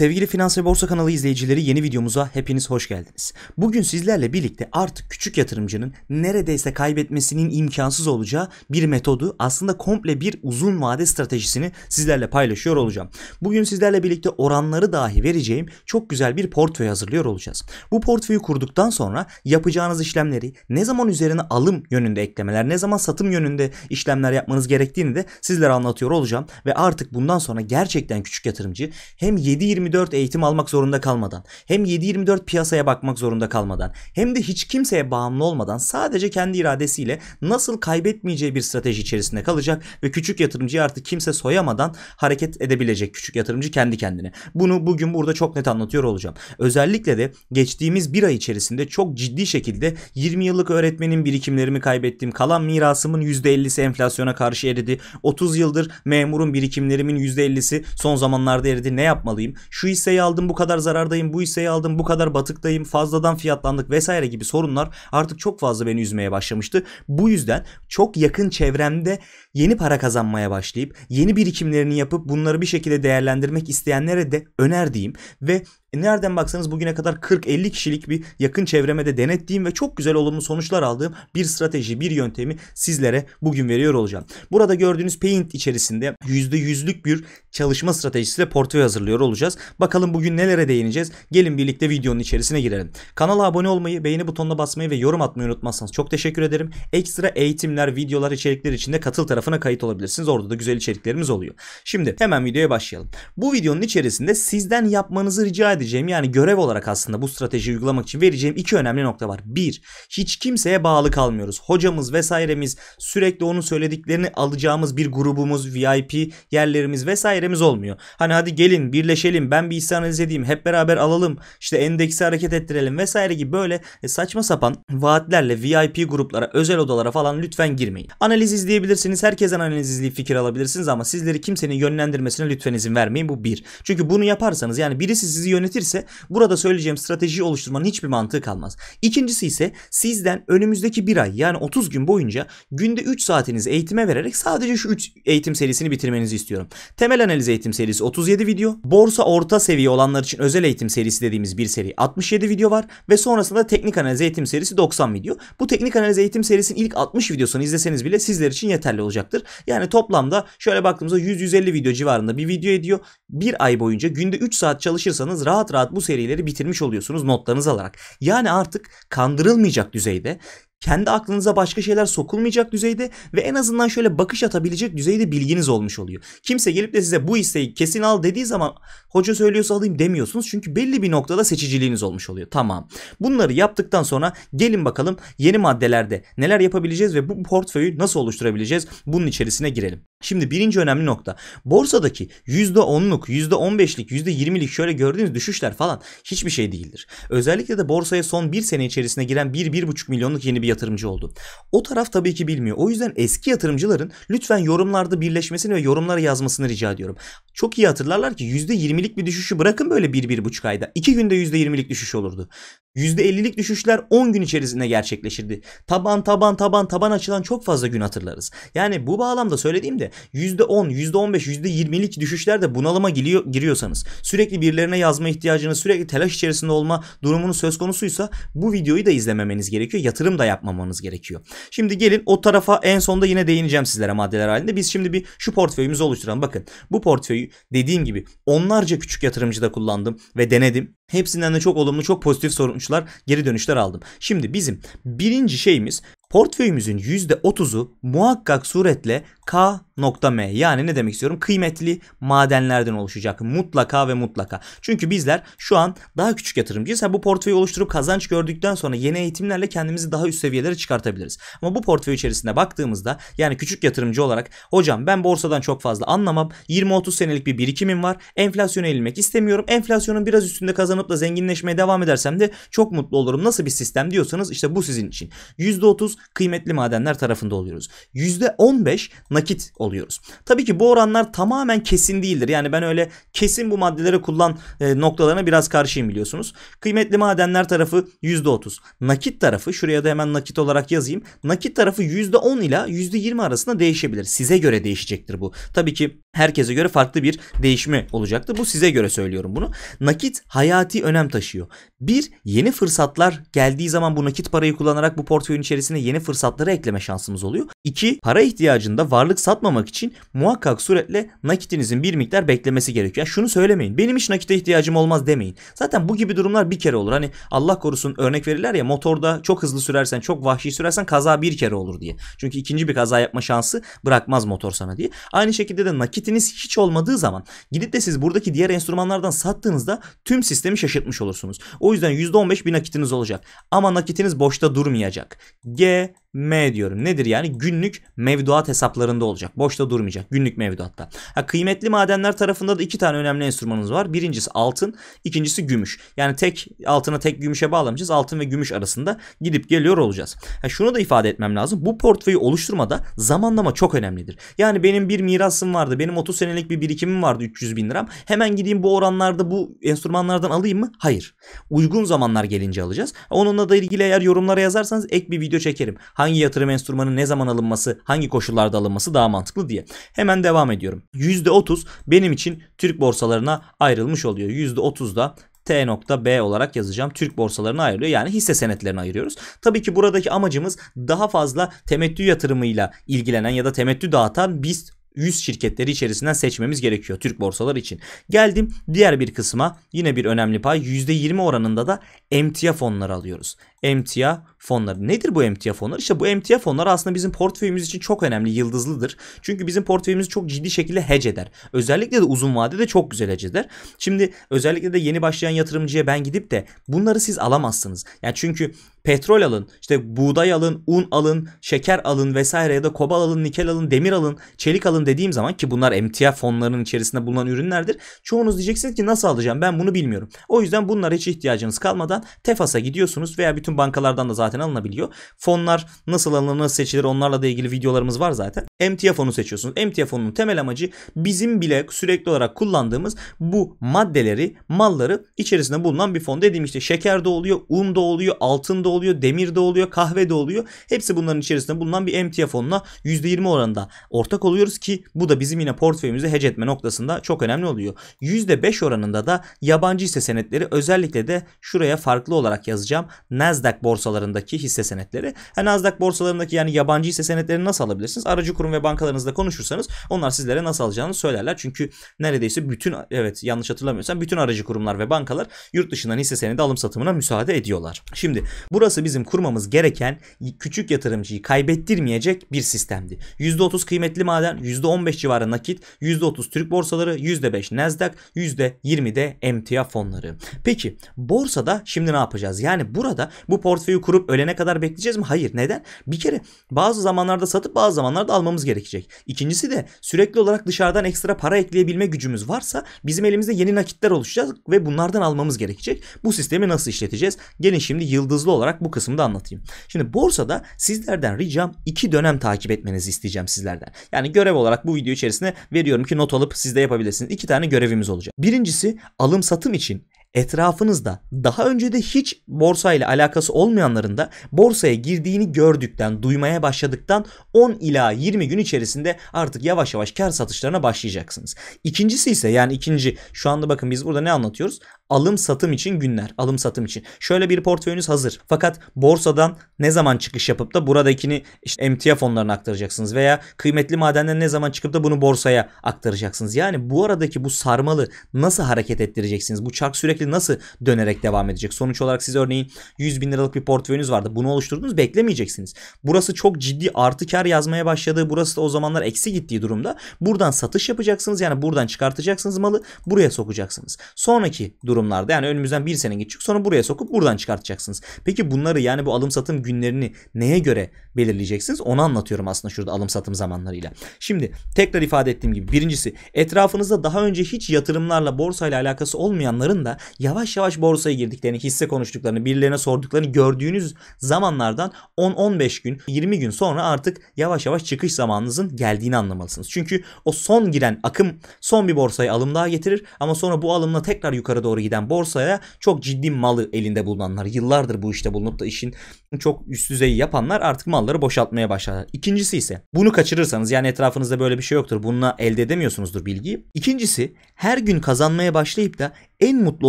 Sevgili Finans ve Borsa kanalı izleyicileri yeni videomuza hepiniz hoş geldiniz. Bugün sizlerle birlikte artık küçük yatırımcının neredeyse kaybetmesinin imkansız olacağı bir metodu aslında komple bir uzun vade stratejisini sizlerle paylaşıyor olacağım. Bugün sizlerle birlikte oranları dahi vereceğim çok güzel bir portföy hazırlıyor olacağız. Bu portföyü kurduktan sonra yapacağınız işlemleri ne zaman üzerine alım yönünde eklemeler ne zaman satım yönünde işlemler yapmanız gerektiğini de sizlere anlatıyor olacağım. Ve artık bundan sonra gerçekten küçük yatırımcı hem 7-20 7-24 eğitim almak zorunda kalmadan, hem 7-24 piyasaya bakmak zorunda kalmadan, hem de hiç kimseye bağımlı olmadan sadece kendi iradesiyle nasıl kaybetmeyeceği bir strateji içerisinde kalacak ve küçük yatırımcıyı artık kimse soyamadan hareket edebilecek küçük yatırımcı kendi kendine. Bunu bugün burada çok net anlatıyor olacağım. Özellikle de geçtiğimiz bir ay içerisinde çok ciddi şekilde 20 yıllık öğretmenin birikimlerimi kaybettim. Kalan mirasımın %50'si enflasyona karşı eridi. 30 yıldır memurun birikimlerimin %50'si son zamanlarda eridi. Ne yapmalıyım? şu hisseyi aldım bu kadar zarardayım, bu hisseyi aldım bu kadar batıktayım, fazladan fiyatlandık vesaire gibi sorunlar artık çok fazla beni üzmeye başlamıştı. Bu yüzden çok yakın çevremde yeni para kazanmaya başlayıp yeni birikimlerini yapıp bunları bir şekilde değerlendirmek isteyenlere de önerdiğim ve e, nereden baksanız bugüne kadar 40-50 kişilik bir yakın çevreme de denettiğim ve çok güzel olumlu sonuçlar aldığım bir strateji, bir yöntemi sizlere bugün veriyor olacağım. Burada gördüğünüz Paint içerisinde %100'lük bir çalışma stratejisiyle portföy hazırlıyor olacağız. Bakalım bugün nelere değineceğiz? Gelin birlikte videonun içerisine girelim. Kanala abone olmayı, beğeni butonuna basmayı ve yorum atmayı unutmazsanız çok teşekkür ederim. Ekstra eğitimler, videolar, içerikler için de katıl tarafına kayıt olabilirsiniz. Orada da güzel içeriklerimiz oluyor. Şimdi hemen videoya başlayalım. Bu videonun içerisinde sizden yapmanızı rica vereceğim yani görev olarak aslında bu stratejiyi uygulamak için vereceğim iki önemli nokta var. Bir, hiç kimseye bağlı kalmıyoruz. Hocamız vesairemiz sürekli onun söylediklerini alacağımız bir grubumuz, VIP yerlerimiz vesairemiz olmuyor. Hani hadi gelin birleşelim ben bir hisse analiz edeyim hep beraber alalım işte endeksi hareket ettirelim vesaire gibi böyle e, saçma sapan vaatlerle VIP gruplara özel odalara falan lütfen girmeyin. Analiz izleyebilirsiniz herkesten analiz izleyip fikir alabilirsiniz ama sizleri kimsenin yönlendirmesine lütfen izin vermeyin bu bir. Çünkü bunu yaparsanız yani birisi sizi yönet öğretirse burada söyleyeceğim stratejiyi oluşturmanın hiçbir mantığı kalmaz. İkincisi ise sizden önümüzdeki bir ay yani 30 gün boyunca günde 3 saatinizi eğitime vererek sadece şu 3 eğitim serisini bitirmenizi istiyorum. Temel analiz eğitim serisi 37 video, borsa orta seviye olanlar için özel eğitim serisi dediğimiz bir seri 67 video var ve sonrasında teknik analiz eğitim serisi 90 video. Bu teknik analiz eğitim serisinin ilk 60 videosunu izleseniz bile sizler için yeterli olacaktır. Yani toplamda şöyle baktığımızda 100-150 video civarında bir video ediyor. Bir ay boyunca günde 3 saat çalışırsanız rahat rahat rahat bu serileri bitirmiş oluyorsunuz notlarınız alarak. Yani artık kandırılmayacak düzeyde kendi aklınıza başka şeyler sokulmayacak düzeyde ve en azından şöyle bakış atabilecek düzeyde bilginiz olmuş oluyor. Kimse gelip de size bu hisseyi kesin al dediği zaman hoca söylüyorsa alayım demiyorsunuz. Çünkü belli bir noktada seçiciliğiniz olmuş oluyor. Tamam. Bunları yaptıktan sonra gelin bakalım yeni maddelerde neler yapabileceğiz ve bu portföyü nasıl oluşturabileceğiz bunun içerisine girelim. Şimdi birinci önemli nokta borsadaki %10'luk, %15'lik, %20'lik şöyle gördüğünüz düşüşler falan hiçbir şey değildir. Özellikle de borsaya son bir sene içerisinde giren 1-1,5 milyonluk yeni bir yatırımcı oldu. O taraf tabii ki bilmiyor. O yüzden eski yatırımcıların lütfen yorumlarda birleşmesini ve yorumlara yazmasını rica ediyorum. Çok iyi hatırlarlar ki %20'lik bir düşüşü bırakın böyle 1-1,5 ayda. 2 günde %20'lik düşüş olurdu. %50'lik düşüşler 10 gün içerisinde gerçekleşirdi. Taban taban taban taban açılan çok fazla gün hatırlarız. Yani bu bağlamda söylediğimde %10, %15, %20'lik düşüşlerde bunalıma giriyorsanız sürekli birilerine yazma ihtiyacını sürekli telaş içerisinde olma durumunun söz konusuysa bu videoyu da izlememeniz gerekiyor. Yatırım da yapmamanız gerekiyor. Şimdi gelin o tarafa en sonda yine değineceğim sizlere maddeler halinde. Biz şimdi bir şu portföyümüzü oluşturalım. Bakın bu portföyü dediğim gibi onlarca küçük yatırımcıda kullandım ve denedim. Hepsinden de çok olumlu, çok pozitif sonuçlar, geri dönüşler aldım. Şimdi bizim birinci şeyimiz portföyümüzün %30'u muhakkak suretle K.M yani ne demek istiyorum? Kıymetli madenlerden oluşacak mutlaka ve mutlaka. Çünkü bizler şu an daha küçük yatırımcıyız. Ha, bu portföyü oluşturup kazanç gördükten sonra yeni eğitimlerle kendimizi daha üst seviyelere çıkartabiliriz. Ama bu portföy içerisinde baktığımızda yani küçük yatırımcı olarak hocam ben borsadan çok fazla anlamam. 20-30 senelik bir birikimim var. Enflasyona eğilmek istemiyorum. Enflasyonun biraz üstünde kazanıp da zenginleşmeye devam edersem de çok mutlu olurum. Nasıl bir sistem diyorsanız işte bu sizin için. %30 kıymetli madenler tarafında oluyoruz. %15 nakit nakit oluyoruz. Tabii ki bu oranlar tamamen kesin değildir. Yani ben öyle kesin bu maddeleri kullan e, noktalarına biraz karşıyım biliyorsunuz. Kıymetli madenler tarafı %30. Nakit tarafı şuraya da hemen nakit olarak yazayım. Nakit tarafı %10 ile %20 arasında değişebilir. Size göre değişecektir bu. Tabii ki herkese göre farklı bir değişme olacaktır. Bu size göre söylüyorum bunu. Nakit hayati önem taşıyor. Bir, yeni fırsatlar geldiği zaman bu nakit parayı kullanarak bu portföyün içerisine yeni fırsatları ekleme şansımız oluyor. İki, para ihtiyacında varlık varlık satmamak için muhakkak suretle nakitinizin bir miktar beklemesi gerekiyor. Yani şunu söylemeyin. Benim hiç nakite ihtiyacım olmaz demeyin. Zaten bu gibi durumlar bir kere olur. Hani Allah korusun örnek verirler ya motorda çok hızlı sürersen, çok vahşi sürersen kaza bir kere olur diye. Çünkü ikinci bir kaza yapma şansı bırakmaz motor sana diye. Aynı şekilde de nakitiniz hiç olmadığı zaman gidip de siz buradaki diğer enstrümanlardan sattığınızda tüm sistemi şaşırtmış olursunuz. O yüzden %15 bir nakitiniz olacak. Ama nakitiniz boşta durmayacak. G, M diyorum. Nedir yani? Günlük mevduat hesaplarında olacak. Boşta durmayacak. Günlük mevduatta. Ha, kıymetli madenler tarafında da iki tane önemli enstrümanımız var. Birincisi altın, ikincisi gümüş. Yani tek altına tek gümüşe bağlamayacağız. Altın ve gümüş arasında gidip geliyor olacağız. Ha, şunu da ifade etmem lazım. Bu portföyü oluşturmada zamanlama çok önemlidir. Yani benim bir mirasım vardı. Benim 30 senelik bir birikimim vardı 300 bin liram. Hemen gideyim bu oranlarda bu enstrümanlardan alayım mı? Hayır. Uygun zamanlar gelince alacağız. Onunla da ilgili eğer yorumlara yazarsanız ek bir video çekerim hangi yatırım enstrümanı ne zaman alınması, hangi koşullarda alınması daha mantıklı diye. Hemen devam ediyorum. %30 benim için Türk borsalarına ayrılmış oluyor. %30 da T.B olarak yazacağım. Türk borsalarına ayırıyor. Yani hisse senetlerine ayırıyoruz. Tabii ki buradaki amacımız daha fazla temettü yatırımıyla ilgilenen ya da temettü dağıtan biz 100 şirketleri içerisinden seçmemiz gerekiyor Türk borsaları için. Geldim diğer bir kısma yine bir önemli pay %20 oranında da emtia fonları alıyoruz emtia fonları. Nedir bu emtia fonları? İşte bu emtia fonları aslında bizim portföyümüz için çok önemli, yıldızlıdır. Çünkü bizim portföyümüzü çok ciddi şekilde hedge eder. Özellikle de uzun vadede çok güzel hedge eder. Şimdi özellikle de yeni başlayan yatırımcıya ben gidip de bunları siz alamazsınız. Yani çünkü petrol alın, işte buğday alın, un alın, şeker alın vesaire ya da kobal alın, nikel alın, demir alın, çelik alın dediğim zaman ki bunlar emtia fonlarının içerisinde bulunan ürünlerdir. Çoğunuz diyeceksiniz ki nasıl alacağım ben bunu bilmiyorum. O yüzden bunlara hiç ihtiyacınız kalmadan Tefas'a gidiyorsunuz veya bütün bütün bankalardan da zaten alınabiliyor. Fonlar nasıl alınır, nasıl seçilir onlarla da ilgili videolarımız var zaten. Emtia fonu seçiyorsunuz. Emtia fonunun temel amacı bizim bile sürekli olarak kullandığımız bu maddeleri, malları içerisinde bulunan bir fon. Dediğim işte şeker de oluyor, un da oluyor, altın da oluyor, demir de oluyor, kahve de oluyor. Hepsi bunların içerisinde bulunan bir emtia fonuna %20 oranında ortak oluyoruz ki bu da bizim yine portföyümüzü hedge etme noktasında çok önemli oluyor. %5 oranında da yabancı hisse senetleri özellikle de şuraya farklı olarak yazacağım. Nasdaq Nasdaq borsalarındaki hisse senetleri. Ha, Nasdaq borsalarındaki yani yabancı hisse senetlerini nasıl alabilirsiniz? Aracı kurum ve bankalarınızla konuşursanız onlar sizlere nasıl alacağını söylerler. Çünkü neredeyse bütün evet yanlış hatırlamıyorsam bütün aracı kurumlar ve bankalar yurt dışından hisse senedi alım satımına müsaade ediyorlar. Şimdi burası bizim kurmamız gereken küçük yatırımcıyı kaybettirmeyecek bir sistemdi. %30 kıymetli maden, %15 civarı nakit, %30 Türk borsaları, %5 Nasdaq, %20 de emtia fonları. Peki borsada şimdi ne yapacağız? Yani burada bu portföyü kurup ölene kadar bekleyeceğiz mi? Hayır. Neden? Bir kere bazı zamanlarda satıp bazı zamanlarda almamız gerekecek. İkincisi de sürekli olarak dışarıdan ekstra para ekleyebilme gücümüz varsa bizim elimizde yeni nakitler oluşacak ve bunlardan almamız gerekecek. Bu sistemi nasıl işleteceğiz? Gelin şimdi yıldızlı olarak bu kısımda anlatayım. Şimdi borsada sizlerden ricam iki dönem takip etmenizi isteyeceğim sizlerden. Yani görev olarak bu video içerisinde veriyorum ki not alıp siz de yapabilirsiniz. İki tane görevimiz olacak. Birincisi alım satım için etrafınızda daha önce de hiç borsayla alakası olmayanların da borsaya girdiğini gördükten, duymaya başladıktan 10 ila 20 gün içerisinde artık yavaş yavaş kar satışlarına başlayacaksınız. İkincisi ise yani ikinci şu anda bakın biz burada ne anlatıyoruz? alım satım için günler. Alım satım için. Şöyle bir portföyünüz hazır. Fakat borsadan ne zaman çıkış yapıp da buradakini işte emtia fonlarına aktaracaksınız veya kıymetli madenden ne zaman çıkıp da bunu borsaya aktaracaksınız. Yani bu aradaki bu sarmalı nasıl hareket ettireceksiniz? Bu çark sürekli nasıl dönerek devam edecek? Sonuç olarak siz örneğin 100 bin liralık bir portföyünüz vardı. Bunu oluşturdunuz beklemeyeceksiniz. Burası çok ciddi artı kar yazmaya başladığı burası da o zamanlar eksi gittiği durumda. Buradan satış yapacaksınız yani buradan çıkartacaksınız malı buraya sokacaksınız. Sonraki durum durumlarda yani önümüzden bir sene geçecek sonra buraya sokup buradan çıkartacaksınız. Peki bunları yani bu alım satım günlerini neye göre belirleyeceksiniz onu anlatıyorum aslında şurada alım satım zamanlarıyla. Şimdi tekrar ifade ettiğim gibi birincisi etrafınızda daha önce hiç yatırımlarla borsayla alakası olmayanların da yavaş yavaş borsaya girdiklerini hisse konuştuklarını birilerine sorduklarını gördüğünüz zamanlardan 10-15 gün 20 gün sonra artık yavaş yavaş çıkış zamanınızın geldiğini anlamalısınız. Çünkü o son giren akım son bir borsayı alım daha getirir ama sonra bu alımla tekrar yukarı doğru gider giden borsaya çok ciddi malı elinde bulunanlar, yıllardır bu işte bulunup da işin çok üst düzeyi yapanlar artık malları boşaltmaya başladı. İkincisi ise bunu kaçırırsanız yani etrafınızda böyle bir şey yoktur. Bununla elde edemiyorsunuzdur bilgiyi. İkincisi her gün kazanmaya başlayıp da en mutlu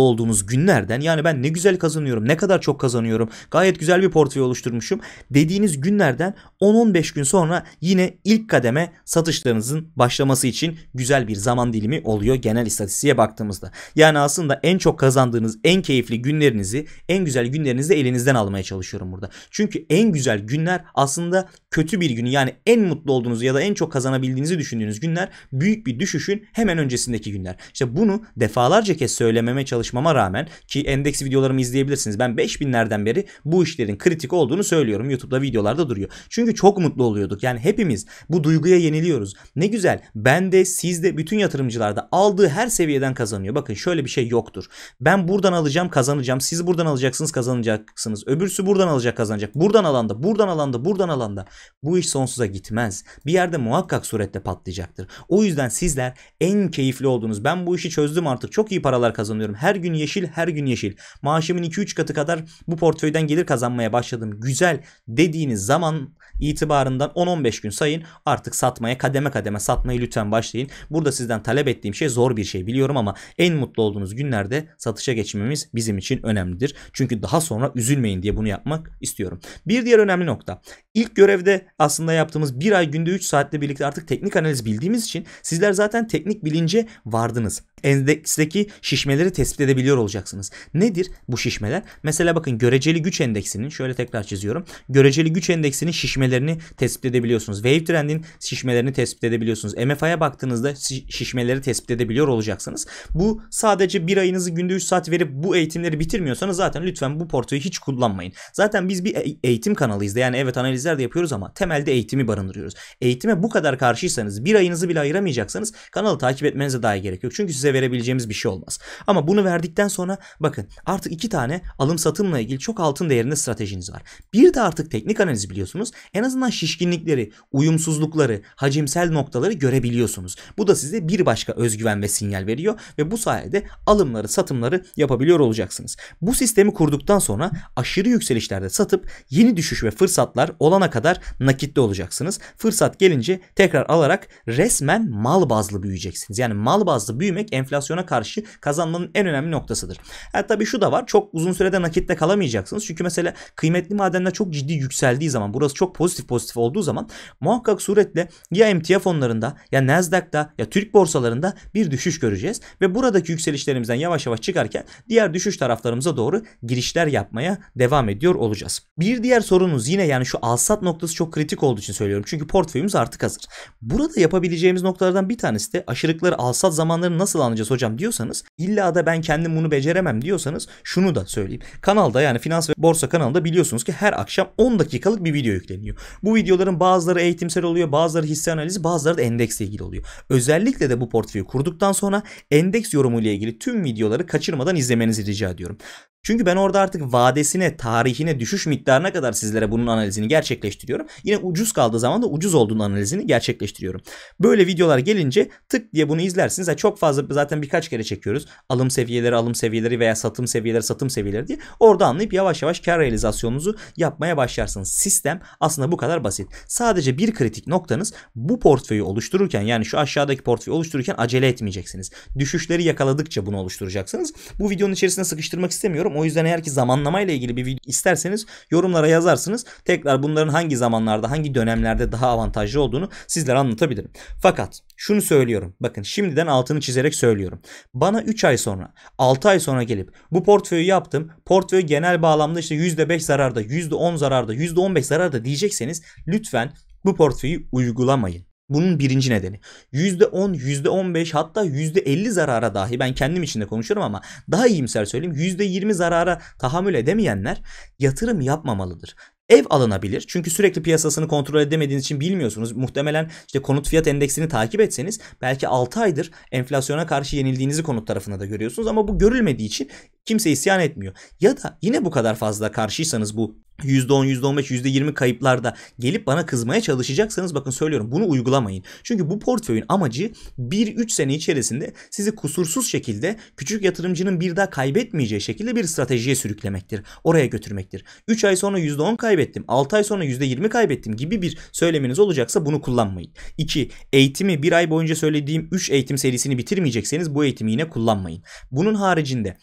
olduğunuz günlerden yani ben ne güzel kazanıyorum, ne kadar çok kazanıyorum, gayet güzel bir portföy oluşturmuşum dediğiniz günlerden 10-15 gün sonra yine ilk kademe satışlarınızın başlaması için güzel bir zaman dilimi oluyor genel istatistiğe baktığımızda. Yani aslında en çok kazandığınız en keyifli günlerinizi, en güzel günlerinizi elinizden almaya çalışıyorum burada. Çünkü en güzel günler aslında kötü bir günü yani en mutlu olduğunuz ya da en çok kazanabildiğinizi düşündüğünüz günler büyük bir düşüşün hemen öncesindeki günler. İşte bunu defalarca kez söyle incelememe çalışmama rağmen ki endeks videolarımı izleyebilirsiniz. Ben 5000'lerden beri bu işlerin kritik olduğunu söylüyorum. YouTube'da videolarda duruyor. Çünkü çok mutlu oluyorduk. Yani hepimiz bu duyguya yeniliyoruz. Ne güzel. Ben de siz de bütün yatırımcılar da aldığı her seviyeden kazanıyor. Bakın şöyle bir şey yoktur. Ben buradan alacağım kazanacağım. Siz buradan alacaksınız kazanacaksınız. Öbürsü buradan alacak kazanacak. Buradan alanda, buradan alanda, buradan alanda. Bu iş sonsuza gitmez. Bir yerde muhakkak surette patlayacaktır. O yüzden sizler en keyifli olduğunuz ben bu işi çözdüm artık çok iyi paralar kazanıyorum kazanıyorum. Her gün yeşil, her gün yeşil. Maaşımın 2-3 katı kadar bu portföyden gelir kazanmaya başladım. Güzel dediğiniz zaman itibarından 10-15 gün sayın. Artık satmaya kademe kademe satmayı lütfen başlayın. Burada sizden talep ettiğim şey zor bir şey biliyorum ama en mutlu olduğunuz günlerde satışa geçmemiz bizim için önemlidir. Çünkü daha sonra üzülmeyin diye bunu yapmak istiyorum. Bir diğer önemli nokta. İlk görevde aslında yaptığımız bir ay günde 3 saatle birlikte artık teknik analiz bildiğimiz için sizler zaten teknik bilince vardınız endeksteki şişmeleri tespit edebiliyor olacaksınız. Nedir bu şişmeler? Mesela bakın göreceli güç endeksinin şöyle tekrar çiziyorum. Göreceli güç endeksinin şişmelerini tespit edebiliyorsunuz. Wave trendin şişmelerini tespit edebiliyorsunuz. MFI'ye baktığınızda şişmeleri tespit edebiliyor olacaksınız. Bu sadece bir ayınızı günde 3 saat verip bu eğitimleri bitirmiyorsanız zaten lütfen bu portföyü hiç kullanmayın. Zaten biz bir e-, eğitim kanalıyız da yani evet analizler de yapıyoruz ama temelde eğitimi barındırıyoruz. Eğitime bu kadar karşıysanız bir ayınızı bile ayıramayacaksanız kanalı takip etmenize dahi gerek yok. Çünkü size verebileceğimiz bir şey olmaz. Ama bunu verdikten sonra bakın artık iki tane alım satımla ilgili çok altın değerinde stratejiniz var. Bir de artık teknik analiz biliyorsunuz. En azından şişkinlikleri, uyumsuzlukları, hacimsel noktaları görebiliyorsunuz. Bu da size bir başka özgüven ve sinyal veriyor ve bu sayede alımları, satımları yapabiliyor olacaksınız. Bu sistemi kurduktan sonra aşırı yükselişlerde satıp yeni düşüş ve fırsatlar olana kadar nakitte olacaksınız. Fırsat gelince tekrar alarak resmen mal bazlı büyüyeceksiniz. Yani mal bazlı büyümek en enflasyona karşı kazanmanın en önemli noktasıdır. Ha, e, tabii şu da var. Çok uzun sürede nakitte kalamayacaksınız. Çünkü mesela kıymetli madenler çok ciddi yükseldiği zaman burası çok pozitif pozitif olduğu zaman muhakkak suretle ya emtia fonlarında ya Nasdaq'ta ya Türk borsalarında bir düşüş göreceğiz ve buradaki yükselişlerimizden yavaş yavaş çıkarken diğer düşüş taraflarımıza doğru girişler yapmaya devam ediyor olacağız. Bir diğer sorunuz yine yani şu alsat noktası çok kritik olduğu için söylüyorum. Çünkü portföyümüz artık hazır. Burada yapabileceğimiz noktalardan bir tanesi de aşırıkları alsat zamanları nasıl anlayacağız bağlanacağız hocam diyorsanız illa da ben kendim bunu beceremem diyorsanız şunu da söyleyeyim. Kanalda yani finans ve borsa kanalında biliyorsunuz ki her akşam 10 dakikalık bir video yükleniyor. Bu videoların bazıları eğitimsel oluyor, bazıları hisse analizi, bazıları da endeksle ilgili oluyor. Özellikle de bu portföyü kurduktan sonra endeks yorumu ile ilgili tüm videoları kaçırmadan izlemenizi rica ediyorum. Çünkü ben orada artık vadesine, tarihine, düşüş miktarına kadar sizlere bunun analizini gerçekleştiriyorum. Yine ucuz kaldığı zaman da ucuz olduğunu analizini gerçekleştiriyorum. Böyle videolar gelince tık diye bunu izlersiniz. Yani çok fazla zaten birkaç kere çekiyoruz. Alım seviyeleri, alım seviyeleri veya satım seviyeleri, satım seviyeleri diye. Orada anlayıp yavaş yavaş kar realizasyonunuzu yapmaya başlarsınız. Sistem aslında bu kadar basit. Sadece bir kritik noktanız bu portföyü oluştururken yani şu aşağıdaki portföyü oluştururken acele etmeyeceksiniz. Düşüşleri yakaladıkça bunu oluşturacaksınız. Bu videonun içerisine sıkıştırmak istemiyorum o yüzden eğer ki zamanlamayla ilgili bir video isterseniz yorumlara yazarsınız. Tekrar bunların hangi zamanlarda, hangi dönemlerde daha avantajlı olduğunu sizlere anlatabilirim. Fakat şunu söylüyorum. Bakın şimdiden altını çizerek söylüyorum. Bana 3 ay sonra, 6 ay sonra gelip bu portföyü yaptım. Portföy genel bağlamda işte %5 zararda, %10 zararda, %15 zararda diyecekseniz lütfen bu portföyü uygulamayın. Bunun birinci nedeni. %10, %15 hatta %50 zarara dahi ben kendim içinde konuşuyorum ama daha iyimser söyleyeyim %20 zarara tahammül edemeyenler yatırım yapmamalıdır ev alınabilir. Çünkü sürekli piyasasını kontrol edemediğiniz için bilmiyorsunuz. Muhtemelen işte konut fiyat endeksini takip etseniz belki 6 aydır enflasyona karşı yenildiğinizi konut tarafında da görüyorsunuz ama bu görülmediği için Kimse isyan etmiyor. Ya da yine bu kadar fazla karşıysanız bu %10, %15, %20 kayıplarda gelip bana kızmaya çalışacaksanız bakın söylüyorum bunu uygulamayın. Çünkü bu portföyün amacı 1-3 sene içerisinde sizi kusursuz şekilde küçük yatırımcının bir daha kaybetmeyeceği şekilde bir stratejiye sürüklemektir. Oraya götürmektir. 3 ay sonra %10 kaybettim, 6 ay sonra %20 kaybettim gibi bir söylemeniz olacaksa bunu kullanmayın. 2. Eğitimi bir ay boyunca söylediğim 3 eğitim serisini bitirmeyecekseniz bu eğitimi yine kullanmayın. Bunun haricinde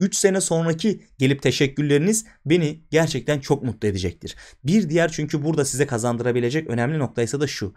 3 sene sonraki gelip teşekkürleriniz beni gerçekten çok mutlu edecektir. Bir diğer çünkü burada size kazandırabilecek önemli nokta ise de şu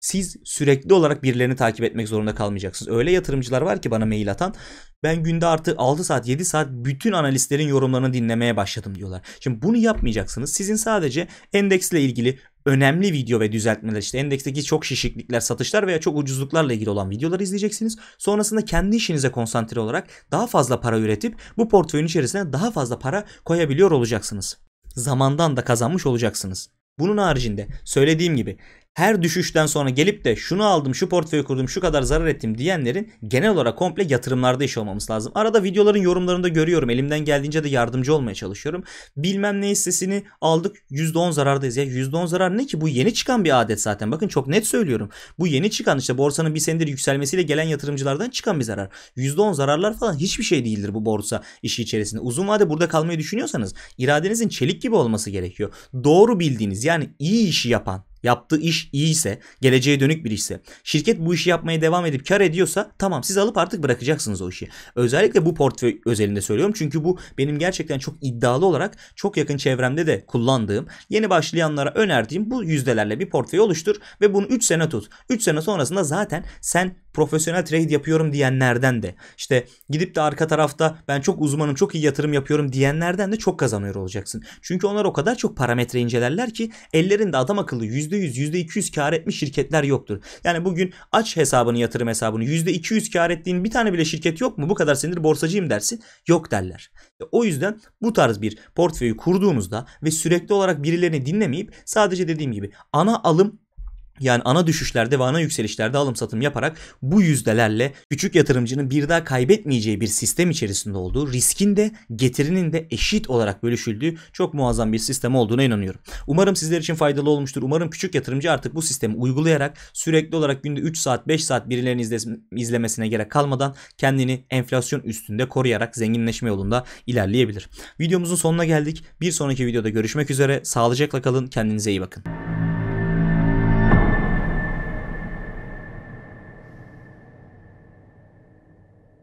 siz sürekli olarak birilerini takip etmek zorunda kalmayacaksınız. Öyle yatırımcılar var ki bana mail atan. Ben günde artı 6 saat 7 saat bütün analistlerin yorumlarını dinlemeye başladım diyorlar. Şimdi bunu yapmayacaksınız. Sizin sadece endeksle ilgili önemli video ve düzeltmeler işte endeksteki çok şişiklikler, satışlar veya çok ucuzluklarla ilgili olan videoları izleyeceksiniz. Sonrasında kendi işinize konsantre olarak daha fazla para üretip bu portföyün içerisine daha fazla para koyabiliyor olacaksınız. Zamandan da kazanmış olacaksınız. Bunun haricinde söylediğim gibi her düşüşten sonra gelip de şunu aldım, şu portföyü kurdum, şu kadar zarar ettim diyenlerin genel olarak komple yatırımlarda iş olmamız lazım. Arada videoların yorumlarında görüyorum. Elimden geldiğince de yardımcı olmaya çalışıyorum. Bilmem ne hissesini aldık %10 zarardayız ya. %10 zarar ne ki? Bu yeni çıkan bir adet zaten. Bakın çok net söylüyorum. Bu yeni çıkan işte borsanın bir senedir yükselmesiyle gelen yatırımcılardan çıkan bir zarar. %10 zararlar falan hiçbir şey değildir bu borsa işi içerisinde. Uzun vade burada kalmayı düşünüyorsanız iradenizin çelik gibi olması gerekiyor. Doğru bildiğiniz yani iyi işi yapan yaptığı iş iyi ise, geleceğe dönük bir işse, şirket bu işi yapmaya devam edip kar ediyorsa tamam siz alıp artık bırakacaksınız o işi. Özellikle bu portföy özelinde söylüyorum çünkü bu benim gerçekten çok iddialı olarak çok yakın çevremde de kullandığım, yeni başlayanlara önerdiğim bu yüzdelerle bir portföy oluştur ve bunu 3 sene tut. 3 sene sonrasında zaten sen profesyonel trade yapıyorum diyenlerden de işte gidip de arka tarafta ben çok uzmanım çok iyi yatırım yapıyorum diyenlerden de çok kazanıyor olacaksın. Çünkü onlar o kadar çok parametre incelerler ki ellerinde adam akıllı %100 %200 kar etmiş şirketler yoktur. Yani bugün aç hesabını yatırım hesabını %200 kar ettiğin bir tane bile şirket yok mu? Bu kadar senedir borsacıyım dersin. Yok derler. E, o yüzden bu tarz bir portföyü kurduğumuzda ve sürekli olarak birilerini dinlemeyip sadece dediğim gibi ana alım yani ana düşüşlerde ve ana yükselişlerde alım satım yaparak bu yüzdelerle küçük yatırımcının bir daha kaybetmeyeceği bir sistem içerisinde olduğu, riskin de getirinin de eşit olarak bölüşüldüğü çok muazzam bir sistem olduğuna inanıyorum. Umarım sizler için faydalı olmuştur. Umarım küçük yatırımcı artık bu sistemi uygulayarak sürekli olarak günde 3 saat 5 saat birilerini izlemesine gerek kalmadan kendini enflasyon üstünde koruyarak zenginleşme yolunda ilerleyebilir. Videomuzun sonuna geldik. Bir sonraki videoda görüşmek üzere. Sağlıcakla kalın. Kendinize iyi bakın.